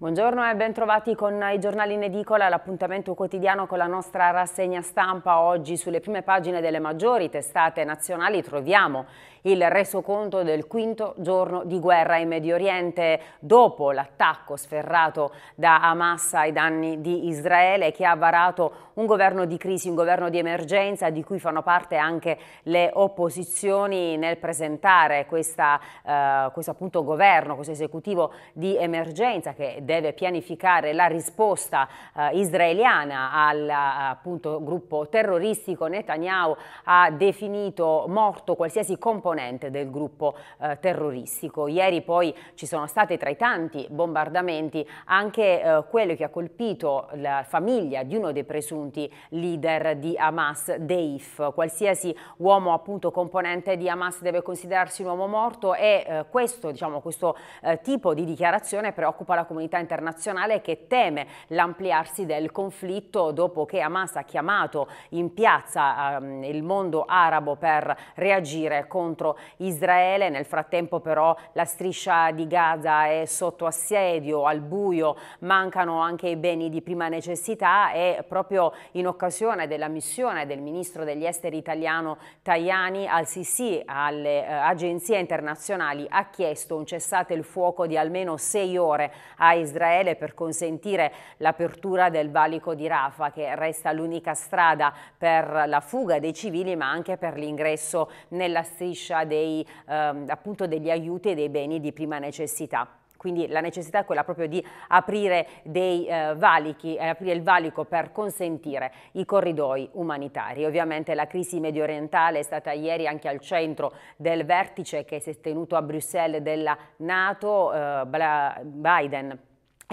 Buongiorno e ben trovati con i giornali in edicola, l'appuntamento quotidiano con la nostra rassegna stampa. Oggi sulle prime pagine delle maggiori testate nazionali troviamo il resoconto del quinto giorno di guerra in Medio Oriente dopo l'attacco sferrato da Hamas ai danni di Israele che ha varato un governo di crisi, un governo di emergenza di cui fanno parte anche le opposizioni nel presentare questa, eh, questo appunto governo, questo esecutivo di emergenza che deve pianificare la risposta eh, israeliana al appunto, gruppo terroristico. Netanyahu ha definito morto qualsiasi comportamento componente del gruppo eh, terroristico. Ieri poi ci sono stati tra i tanti bombardamenti anche eh, quello che ha colpito la famiglia di uno dei presunti leader di Hamas, Deif. Qualsiasi uomo appunto componente di Hamas deve considerarsi un uomo morto e eh, questo, diciamo, questo eh, tipo di dichiarazione preoccupa la comunità internazionale che teme l'ampliarsi del conflitto dopo che Hamas ha chiamato in piazza ehm, il mondo arabo per reagire contro contro Israele, nel frattempo però la striscia di Gaza è sotto assedio, al buio, mancano anche i beni di prima necessità e proprio in occasione della missione del ministro degli esteri italiano Tajani al Sisi alle eh, agenzie internazionali ha chiesto un cessate il fuoco di almeno sei ore a Israele per consentire l'apertura del valico di Rafa che resta l'unica strada per la fuga dei civili ma anche per l'ingresso nella striscia fiducia dei, ehm, appunto degli aiuti e dei beni di prima necessità quindi la necessità è quella proprio di aprire dei eh, valichi, eh, aprire il valico per consentire i corridoi umanitari. Ovviamente la crisi medio orientale è stata ieri anche al centro del vertice che si è tenuto a Bruxelles della Nato, eh, Biden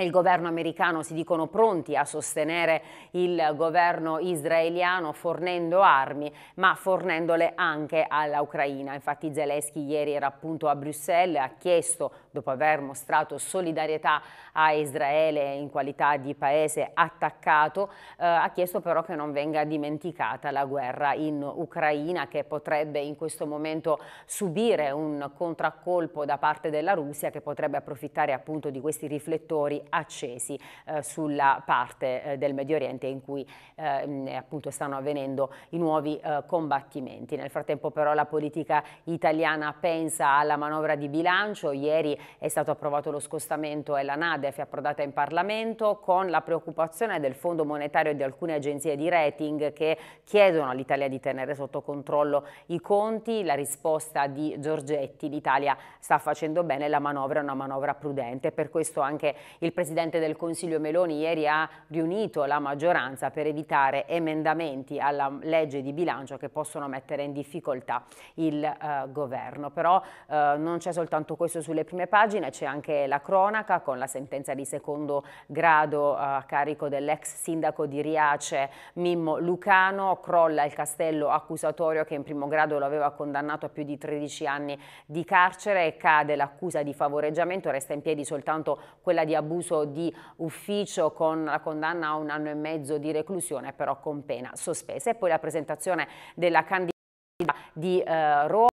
il governo americano si dicono pronti a sostenere il governo israeliano fornendo armi, ma fornendole anche all'Ucraina. Infatti Zelensky ieri era appunto a Bruxelles, ha chiesto dopo aver mostrato solidarietà a Israele in qualità di paese attaccato, eh, ha chiesto però che non venga dimenticata la guerra in Ucraina che potrebbe in questo momento subire un contraccolpo da parte della Russia che potrebbe approfittare appunto di questi riflettori accesi eh, sulla parte eh, del Medio Oriente in cui eh, appunto stanno avvenendo i nuovi eh, combattimenti. Nel frattempo però la politica italiana pensa alla manovra di bilancio, ieri è stato approvato lo scostamento e la NADEF è approdata in Parlamento con la preoccupazione del Fondo Monetario e di alcune agenzie di rating che chiedono all'Italia di tenere sotto controllo i conti. La risposta di Giorgetti, l'Italia sta facendo bene, la manovra è una manovra prudente. Per questo anche il Presidente del Consiglio Meloni ieri ha riunito la maggioranza per evitare emendamenti alla legge di bilancio che possono mettere in difficoltà il eh, governo. Però eh, non c'è soltanto questo sulle prime parti, pagina c'è anche la cronaca con la sentenza di secondo grado eh, a carico dell'ex sindaco di Riace Mimmo Lucano, crolla il castello accusatorio che in primo grado lo aveva condannato a più di 13 anni di carcere e cade l'accusa di favoreggiamento, resta in piedi soltanto quella di abuso di ufficio con la condanna a un anno e mezzo di reclusione però con pena sospesa e poi la presentazione della candidatura di eh, Roma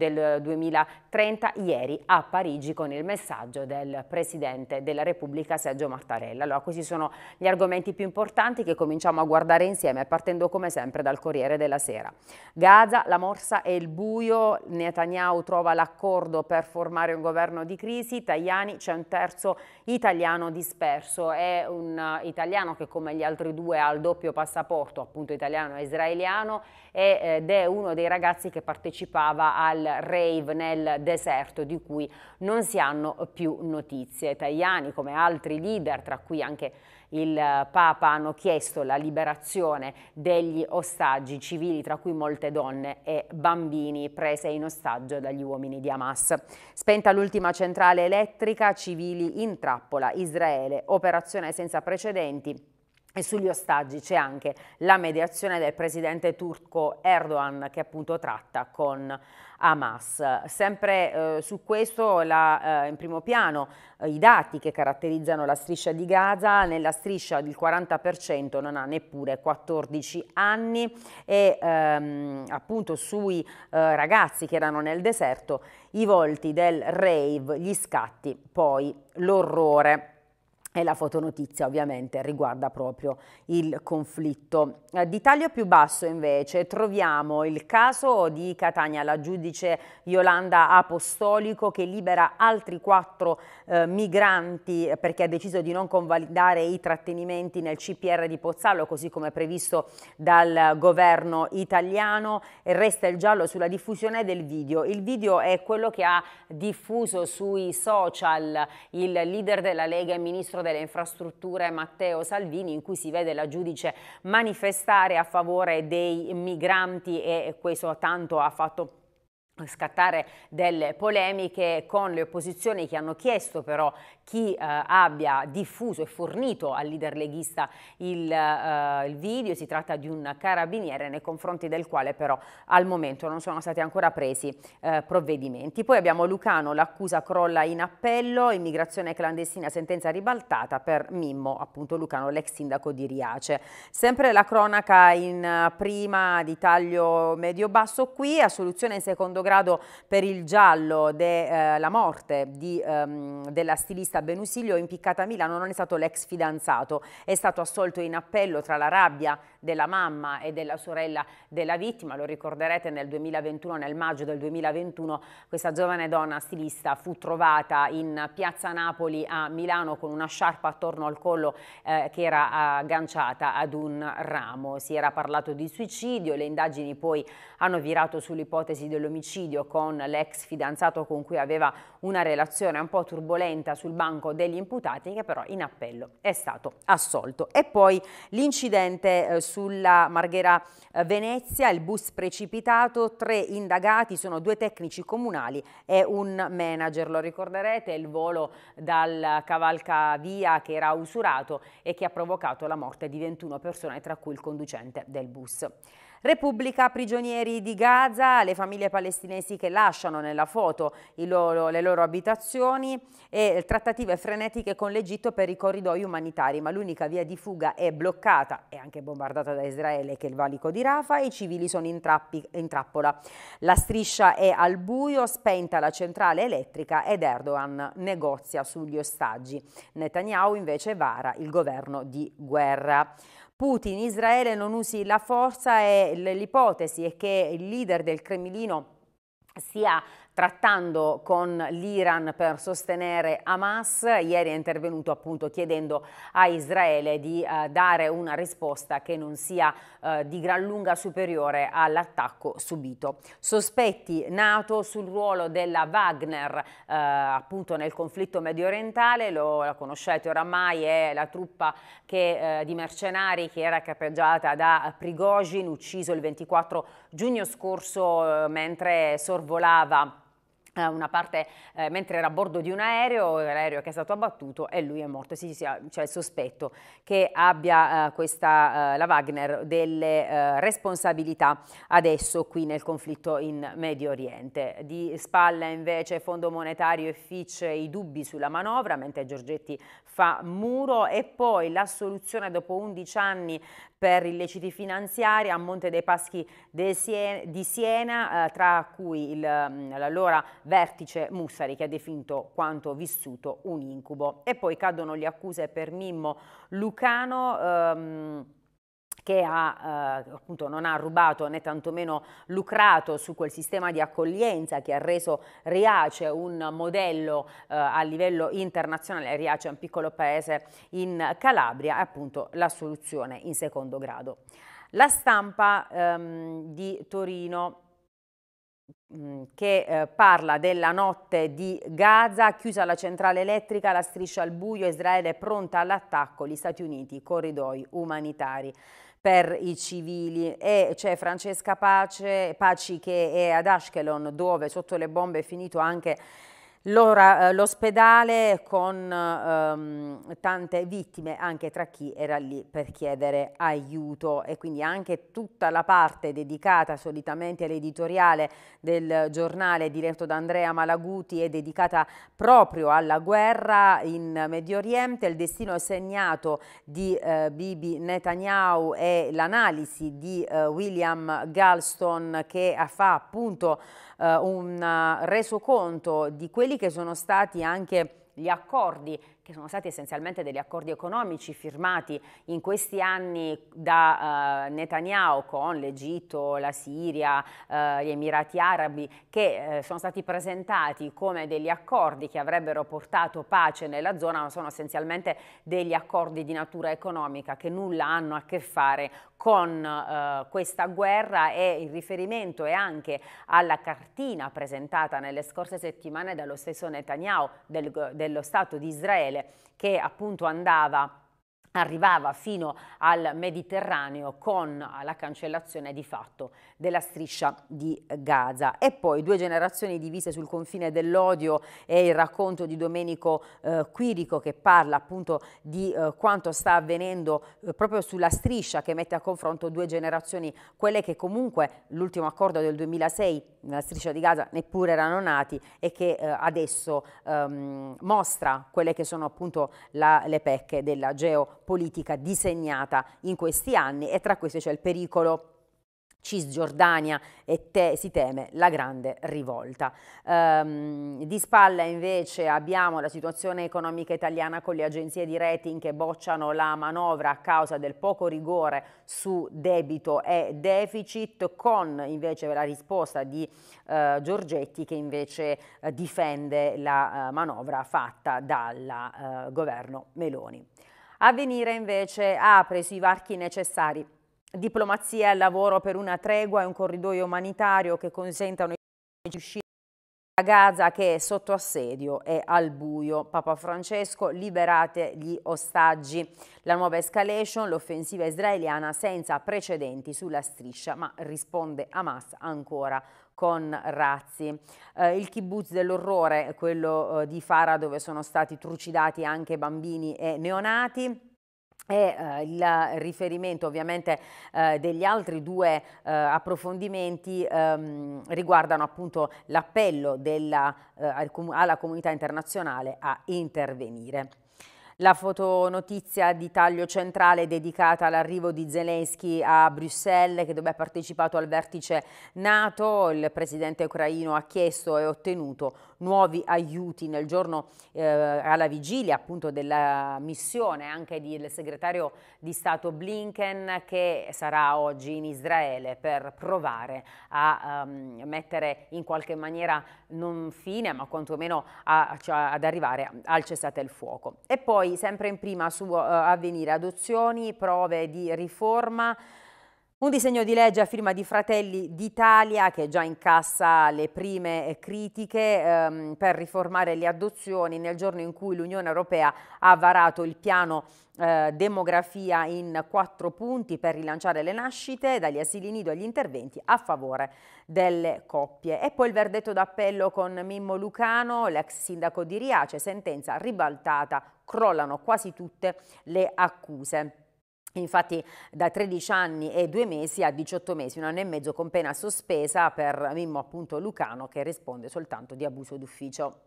del 2030 ieri a Parigi con il messaggio del Presidente della Repubblica Sergio Mattarella. Allora questi sono gli argomenti più importanti che cominciamo a guardare insieme partendo come sempre dal Corriere della Sera. Gaza, la morsa e il buio, Netanyahu trova l'accordo per formare un governo di crisi, Tajani c'è un terzo italiano disperso, è un italiano che come gli altri due ha il doppio passaporto appunto italiano e israeliano ed eh, è uno dei ragazzi che partecipava al rave nel deserto di cui non si hanno più notizie. Tajani, come altri leader, tra cui anche il eh, Papa, hanno chiesto la liberazione degli ostaggi civili, tra cui molte donne e bambini prese in ostaggio dagli uomini di Hamas. Spenta l'ultima centrale elettrica, civili in trappola, Israele, operazione senza precedenti e sugli ostaggi c'è anche la mediazione del presidente turco Erdogan che appunto tratta con Hamas. Sempre eh, su questo la, eh, in primo piano eh, i dati che caratterizzano la striscia di Gaza, nella striscia il 40% non ha neppure 14 anni e ehm, appunto sui eh, ragazzi che erano nel deserto i volti del rave, gli scatti, poi l'orrore. E la fotonotizia ovviamente riguarda proprio il conflitto. Eh, di taglio più basso invece troviamo il caso di Catania, la giudice Yolanda Apostolico che libera altri quattro eh, migranti eh, perché ha deciso di non convalidare i trattenimenti nel CPR di Pozzallo così come previsto dal governo italiano e resta il giallo sulla diffusione del video. Il video è quello che ha diffuso sui social il leader della Lega e ministro Ministro delle Infrastrutture Matteo Salvini in cui si vede la giudice manifestare a favore dei migranti e questo tanto ha fatto scattare delle polemiche con le opposizioni che hanno chiesto però chi eh, abbia diffuso e fornito al leader leghista il, eh, il, video, si tratta di un carabiniere nei confronti del quale però al momento non sono stati ancora presi eh, provvedimenti. Poi abbiamo Lucano, l'accusa crolla in appello, immigrazione clandestina, sentenza ribaltata per Mimmo, appunto Lucano, l'ex sindaco di Riace. Sempre la cronaca in eh, prima di taglio medio-basso qui, assoluzione in secondo grado grado per il giallo della eh, morte di, ehm, della stilista Benusilio, impiccata a Milano non è stato l'ex fidanzato, è stato assolto in appello tra la rabbia della mamma e della sorella della vittima, lo ricorderete nel 2021, nel maggio del 2021, questa giovane donna stilista fu trovata in piazza Napoli a Milano con una sciarpa attorno al collo eh, che era agganciata ad un ramo. Si era parlato di suicidio, le indagini poi hanno virato sull'ipotesi dell'omicidio omicidio con l'ex fidanzato con cui aveva una relazione un po' turbolenta sul banco degli imputati che però in appello è stato assolto. E poi l'incidente eh, sulla Marghera eh, Venezia, il bus precipitato, tre indagati, sono due tecnici comunali e un manager, lo ricorderete, il volo dal Cavalcavia che era usurato e che ha provocato la morte di 21 persone, tra cui il conducente del bus. Repubblica prigionieri di Gaza, le famiglie palestinesi che lasciano nella foto loro, le loro abitazioni e trattative frenetiche con l'Egitto per i corridoi umanitari, ma l'unica via di fuga è bloccata e anche bombardata da Israele che è il valico di Rafa e i civili sono in, trappi, in trappola. La striscia è al buio, spenta la centrale elettrica ed Erdogan negozia sugli ostaggi. Netanyahu invece vara il governo di guerra. Putin, Israele non usi la forza e l'ipotesi è che il leader del Cremlino sia trattando con l'Iran per sostenere Hamas. Ieri è intervenuto appunto chiedendo a Israele di eh, dare una risposta che non sia eh, di gran lunga superiore all'attacco subito. Sospetti nato sul ruolo della Wagner eh, appunto nel conflitto medio orientale, lo la conoscete oramai, è la truppa che, eh, di mercenari che era capeggiata da Prigozhin, ucciso il 24 giugno scorso eh, mentre sorvolava eh, una parte eh, mentre era a bordo di un aereo, l'aereo che è stato abbattuto e lui è morto. Sì, sì, c'è il sospetto che abbia eh, questa, eh, la Wagner delle eh, responsabilità adesso qui nel conflitto in Medio Oriente. Di spalla invece Fondo Monetario e Fitch i dubbi sulla manovra, mentre Giorgetti fa muro e poi la soluzione dopo 11 anni per illeciti finanziari a Monte dei Paschi de Siena, di Siena, eh, tra cui mm, l'allora vertice Mussari che ha definito quanto vissuto un incubo. E poi cadono le accuse per Mimmo Lucano. Ehm, che ha, eh, appunto non ha rubato né tantomeno lucrato su quel sistema di accoglienza che ha reso Riace un modello eh, a livello internazionale. Riace è un piccolo paese in Calabria è appunto la soluzione in secondo grado. La stampa ehm, di Torino mm, che eh, parla della notte di Gaza, chiusa la centrale elettrica, la striscia al buio, Israele pronta all'attacco, gli Stati Uniti, corridoi umanitari per i civili e c'è Francesca Pace, Paci che è ad Ashkelon dove sotto le bombe è finito anche eh, l'ospedale con ehm, tante vittime anche tra chi era lì per chiedere aiuto e quindi anche tutta la parte dedicata solitamente all'editoriale del giornale diretto da Andrea Malaguti è dedicata proprio alla guerra in Medio Oriente, il destino segnato di eh, Bibi Netanyahu e l'analisi di eh, William Galston che fa appunto eh, un resoconto di quelli che sono stati anche gli accordi che sono stati essenzialmente degli accordi economici firmati in questi anni da eh, Netanyahu con l'Egitto, la Siria, eh, gli Emirati Arabi, che eh, sono stati presentati come degli accordi che avrebbero portato pace nella zona, ma sono essenzialmente degli accordi di natura economica che nulla hanno a che fare con eh, questa guerra e il riferimento è anche alla cartina presentata nelle scorse settimane dallo stesso Netanyahu del, dello Stato di Israele che appunto andava arrivava fino al Mediterraneo con la cancellazione di fatto della striscia di Gaza. E poi due generazioni divise sul confine dell'odio e il racconto di Domenico eh, Quirico che parla appunto di eh, quanto sta avvenendo eh, proprio sulla striscia che mette a confronto due generazioni, quelle che comunque l'ultimo accordo del 2006 nella striscia di Gaza neppure erano nati e che eh, adesso ehm, mostra quelle che sono appunto la, le pecche della geopolitica politica disegnata in questi anni e tra questi c'è il pericolo Cisgiordania e te, si teme la grande rivolta. Um, di spalla invece abbiamo la situazione economica italiana con le agenzie di rating che bocciano la manovra a causa del poco rigore su debito e deficit con invece la risposta di uh, Giorgetti che invece uh, difende la uh, manovra fatta dal governo Meloni. Avvenire invece ha preso i varchi necessari. Diplomazia e lavoro per una tregua e un corridoio umanitario che consentano di uscire da Gaza che è sotto assedio e al buio. Papa Francesco, liberate gli ostaggi. La nuova escalation, l'offensiva israeliana senza precedenti sulla striscia, ma risponde Hamas ancora con razzi. Eh, il kibbutz dell'orrore, quello eh, di Fara dove sono stati trucidati anche bambini e neonati e eh, il riferimento ovviamente eh, degli altri due eh, approfondimenti ehm, riguardano appunto l'appello eh, alla comunità internazionale a intervenire. La fotonotizia di taglio centrale dedicata all'arrivo di Zelensky a Bruxelles, che dove ha partecipato al vertice NATO, il presidente ucraino ha chiesto e ottenuto nuovi aiuti nel giorno eh, alla vigilia appunto della missione anche del segretario di Stato Blinken che sarà oggi in Israele per provare a um, mettere in qualche maniera non fine ma quantomeno a, cioè, ad arrivare al cessate il fuoco. E poi sempre in prima su uh, eh, avvenire adozioni, prove di riforma un disegno di legge a firma di Fratelli d'Italia che già incassa le prime eh, critiche ehm, per riformare le adozioni nel giorno in cui l'Unione Europea ha varato il piano eh, demografia in quattro punti per rilanciare le nascite, dagli asili nido agli interventi a favore delle coppie. E poi il verdetto d'appello con Mimmo Lucano, l'ex sindaco di Riace, sentenza ribaltata, crollano quasi tutte le accuse. Infatti da 13 anni e 2 mesi a 18 mesi, un anno e mezzo con pena sospesa per Mimmo appunto Lucano che risponde soltanto di abuso d'ufficio.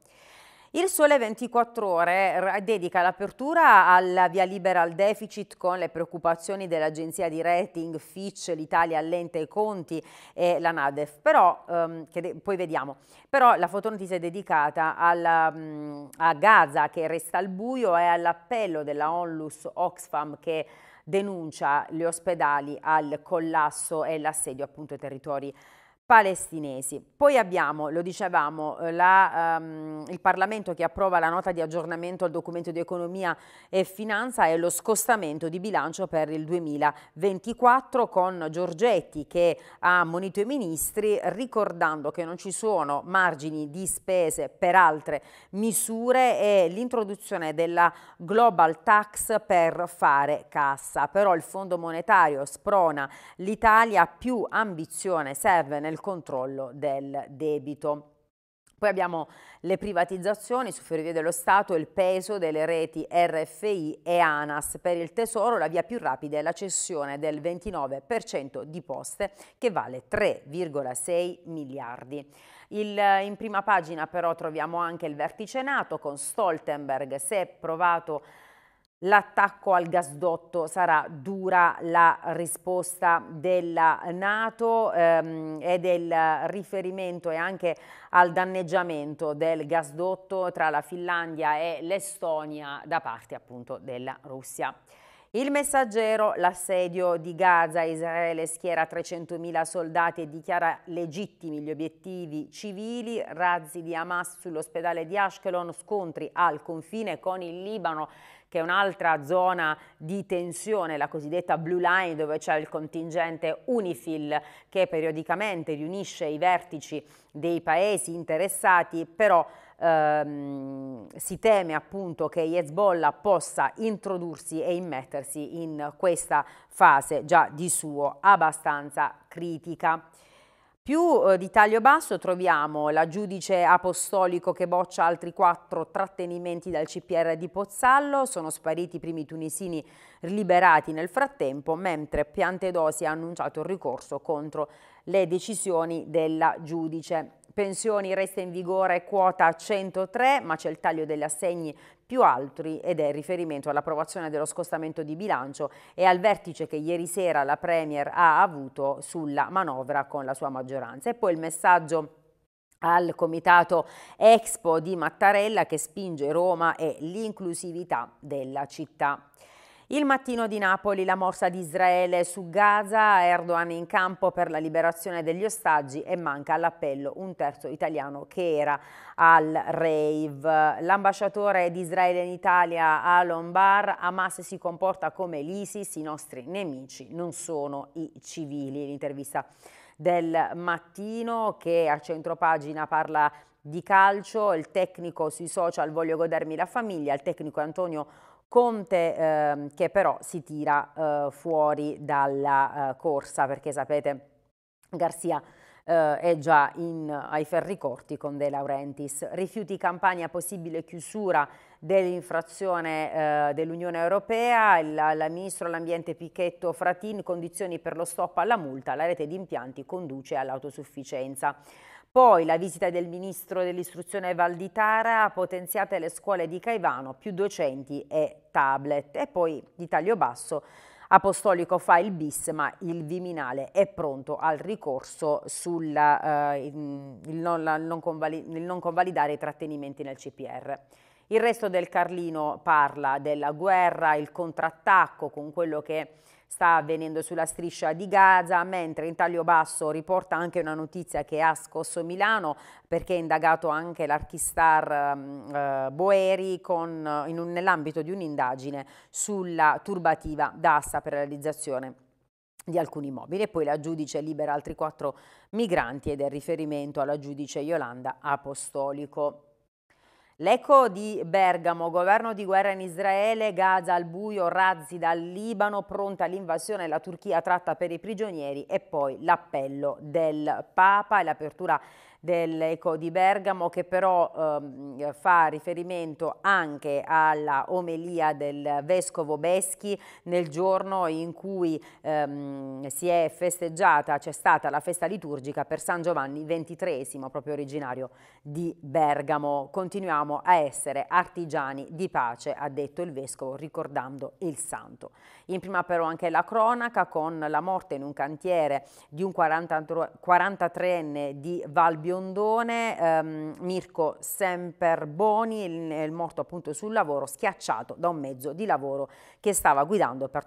Il Sole 24 Ore dedica l'apertura alla via libera al deficit con le preoccupazioni dell'agenzia di rating Fitch, l'Italia allente i conti e la Nadef. Però, ehm, poi vediamo, però la fotonotizia è dedicata alla, mh, a Gaza che resta al buio e all'appello della Onlus Oxfam che denuncia gli ospedali al collasso e l'assedio appunto ai territori palestinesi. Poi abbiamo, lo dicevamo, eh, la, um, il Parlamento che approva la nota di aggiornamento al documento di economia e finanza e lo scostamento di bilancio per il 2024 con Giorgetti che ha ammonito i ministri ricordando che non ci sono margini di spese per altre misure e l'introduzione della global tax per fare cassa. Però il Fondo Monetario sprona l'Italia più ambizione serve nel nel controllo del debito. Poi abbiamo le privatizzazioni su Ferrovie dello Stato, il peso delle reti RFI e ANAS. Per il Tesoro la via più rapida è la cessione del 29% di poste che vale 3,6 miliardi. Il, in prima pagina però troviamo anche il vertice NATO con Stoltenberg, se provato l'attacco al gasdotto sarà dura la risposta della Nato ehm, e del riferimento e anche al danneggiamento del gasdotto tra la Finlandia e l'Estonia da parte appunto della Russia. Il messaggero, l'assedio di Gaza, Israele schiera 300.000 soldati e dichiara legittimi gli obiettivi civili, razzi di Hamas sull'ospedale di Ashkelon, scontri al confine con il Libano, che è un'altra zona di tensione, la cosiddetta Blue Line, dove c'è il contingente Unifil che periodicamente riunisce i vertici dei paesi interessati, però ehm, si teme appunto che Hezbollah possa introdursi e immettersi in questa fase già di suo abbastanza critica. Più eh, di taglio basso troviamo la giudice apostolico che boccia altri quattro trattenimenti dal CPR di Pozzallo, sono spariti i primi tunisini liberati nel frattempo, mentre Piantedosi ha annunciato il ricorso contro le decisioni della giudice. Pensioni resta in vigore quota 103, ma c'è il taglio degli assegni più altri ed è riferimento all'approvazione dello scostamento di bilancio e al vertice che ieri sera la Premier ha avuto sulla manovra con la sua maggioranza. E poi il messaggio al comitato Expo di Mattarella che spinge Roma e l'inclusività della città. Il mattino di Napoli, la morsa di Israele su Gaza, Erdogan in campo per la liberazione degli ostaggi e manca all'appello un terzo italiano che era al rave. L'ambasciatore di Israele in Italia, Alon Bar, Hamas si comporta come l'ISIS, i nostri nemici non sono i civili. L'intervista del mattino che a centro pagina parla di calcio, il tecnico sui social voglio godermi la famiglia, il tecnico Antonio Conte eh, che però si tira eh, fuori dalla eh, corsa perché sapete Garzia eh, è già in, ai ferri corti con De Laurentiis. Rifiuti campagna, possibile chiusura dell'infrazione eh, dell'Unione Europea, il la ministro dell'ambiente Pichetto Fratin, condizioni per lo stop alla multa, la rete di impianti conduce all'autosufficienza. Poi la visita del ministro dell'istruzione Valditara ha potenziate le scuole di Caivano, più docenti e tablet. E poi di taglio basso Apostolico fa il bis, ma il Viminale è pronto al ricorso sul eh, non, non convalidare i trattenimenti nel CPR. Il resto del Carlino parla della guerra, il contrattacco con quello che sta avvenendo sulla striscia di Gaza, mentre in taglio basso riporta anche una notizia che ha scosso Milano perché è indagato anche l'archistar ehm, eh, Boeri eh, nell'ambito di un'indagine sulla turbativa d'assa per la realizzazione di alcuni mobili e poi la giudice libera altri quattro migranti ed è riferimento alla giudice Yolanda Apostolico. L'eco di Bergamo, governo di guerra in Israele, Gaza al buio, razzi dal Libano, pronta l'invasione, la Turchia tratta per i prigionieri e poi l'appello del Papa e l'apertura dell'Eco di Bergamo che però eh, fa riferimento anche alla omelia del Vescovo Beschi nel giorno in cui ehm, si è festeggiata, c'è stata la festa liturgica per San Giovanni XXIII, proprio originario di Bergamo. Continuiamo a essere artigiani di pace, ha detto il Vescovo ricordando il Santo. In prima però anche la cronaca con la morte in un cantiere di un 43enne di Valbio Biondone, ehm, Mirko Semperboni è morto appunto sul lavoro schiacciato da un mezzo di lavoro che stava guidando per,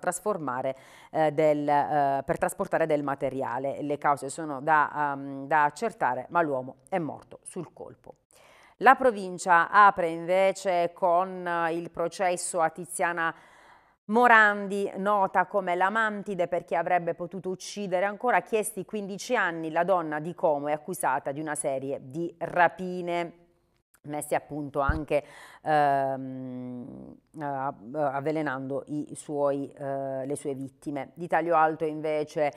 eh, del, eh, per trasportare del materiale. Le cause sono da, um, da accertare ma l'uomo è morto sul colpo. La provincia apre invece con eh, il processo a Tiziana Morandi, nota come la mantide perché avrebbe potuto uccidere ancora, chiesti 15 anni, la donna di Como è accusata di una serie di rapine messi a anche ehm, eh, avvelenando suoi, eh, le sue vittime. Di taglio alto invece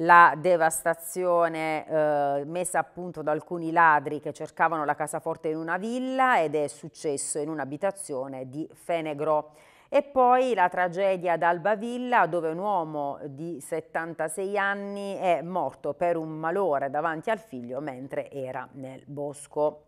la devastazione eh, messa a da alcuni ladri che cercavano la casaforte in una villa ed è successo in un'abitazione di Fenegro. E poi la tragedia ad Albavilla dove un uomo di 76 anni è morto per un malore davanti al figlio mentre era nel bosco.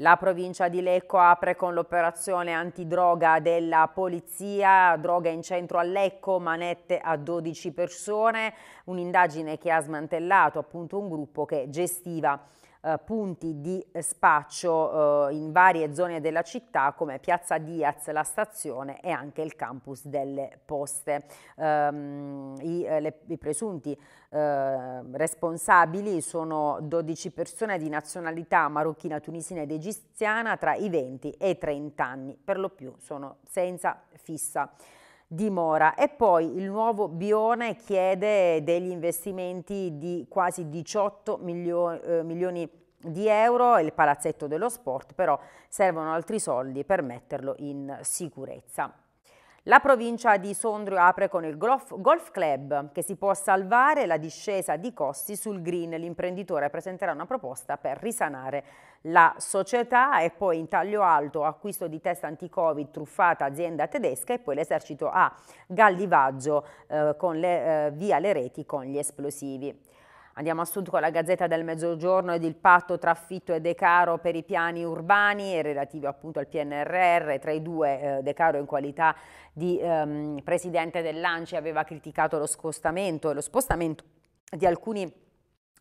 La provincia di Lecco apre con l'operazione antidroga della polizia, droga in centro a Lecco, manette a 12 persone, un'indagine che ha smantellato appunto un gruppo che gestiva eh, punti di spaccio eh, in varie zone della città come Piazza Diaz, la stazione e anche il campus delle poste. Ehm, i, eh, le, I, presunti eh, responsabili sono 12 persone di nazionalità marocchina, tunisina ed egiziana tra i 20 e i 30 anni, per lo più sono senza fissa dimora. E poi il nuovo Bione chiede degli investimenti di quasi 18 milioni, eh, milioni di euro, il palazzetto dello sport, però servono altri soldi per metterlo in sicurezza. La provincia di Sondrio apre con il Golf Club che si può salvare la discesa di costi sul green. L'imprenditore presenterà una proposta per risanare la società e poi in taglio alto acquisto di test anti-covid truffata azienda tedesca e poi l'esercito a Gallivaggio eh, le, eh, via le reti con gli esplosivi. Andiamo a sud con la Gazzetta del Mezzogiorno ed il patto tra affitto e Caro per i piani urbani e relativi appunto al PNRR. Tra i due eh, Caro in qualità di ehm, presidente dell'ANCI aveva criticato lo scostamento e lo spostamento di alcuni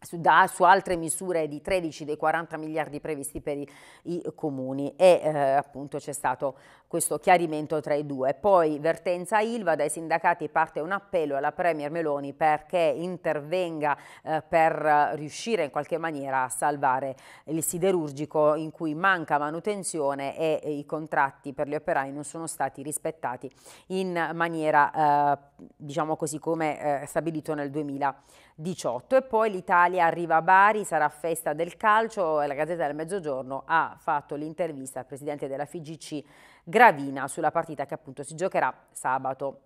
su, da, su, altre misure di 13 dei 40 miliardi previsti per i, i comuni e eh, appunto c'è stato questo chiarimento tra i due. Poi vertenza Ilva, dai sindacati parte un appello alla Premier Meloni perché intervenga eh, per riuscire in qualche maniera a salvare il siderurgico in cui manca manutenzione e, e eh, i contratti per gli operai non sono stati rispettati in maniera eh, diciamo così come eh, stabilito nel 2018 e poi l'Italia Italia arriva a Bari, sarà festa del calcio e la Gazzetta del Mezzogiorno ha fatto l'intervista al presidente della FIGC Gravina sulla partita che appunto si giocherà sabato.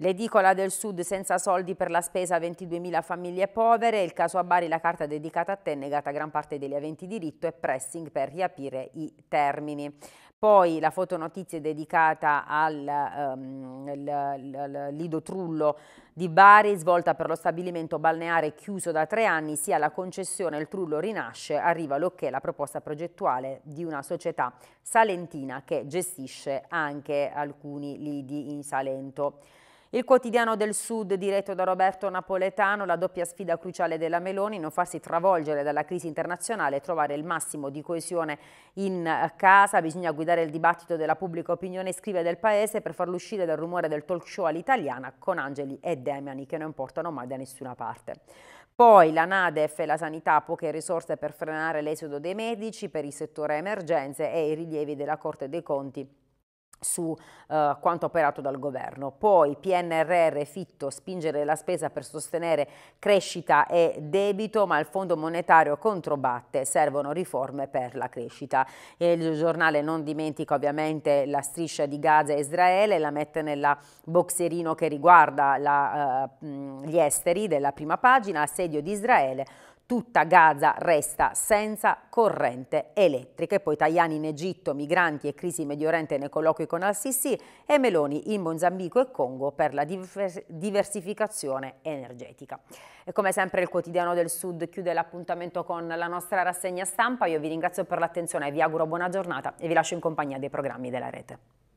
L'edicola del sud senza soldi per la spesa 22.000 famiglie povere, il caso a Bari la carta dedicata a te negata gran parte degli aventi diritto e pressing per riaprire i termini. Poi la fotonotizia è dedicata al ehm, Lido Trullo di Bari, svolta per lo stabilimento balneare chiuso da tre anni, sia la concessione il Trullo rinasce, arriva l'ok, la proposta progettuale di una società salentina che gestisce anche alcuni lidi in Salento. Il quotidiano del Sud, diretto da Roberto Napoletano, la doppia sfida cruciale della Meloni, non farsi travolgere dalla crisi internazionale e trovare il massimo di coesione in eh, casa. Bisogna guidare il dibattito della pubblica opinione scrive del Paese per farlo uscire dal rumore del talk show all'italiana con Angeli e Demiani che non portano mai da nessuna parte. Poi la Nadef e la sanità, poche risorse per frenare l'esodo dei medici per il settore emergenze e i rilievi della Corte dei Conti su eh, quanto operato dal governo. Poi PNRR fitto spingere la spesa per sostenere crescita e debito, ma il Fondo monetario controbatte, servono riforme per la crescita. Il giornale non dimentica ovviamente la striscia di Gaza e Israele, la mette nella boxerino che riguarda la, eh, gli esteri della prima pagina, assedio di Israele tutta Gaza resta senza corrente elettrica. E poi Tajani in Egitto, migranti e crisi in Medio Oriente nei colloqui con Al-Sisi e Meloni in Mozambico e Congo per la diversificazione energetica. E come sempre il quotidiano del Sud chiude l'appuntamento con la nostra rassegna stampa. Io vi ringrazio per l'attenzione, vi auguro buona giornata e vi lascio in compagnia dei programmi della rete.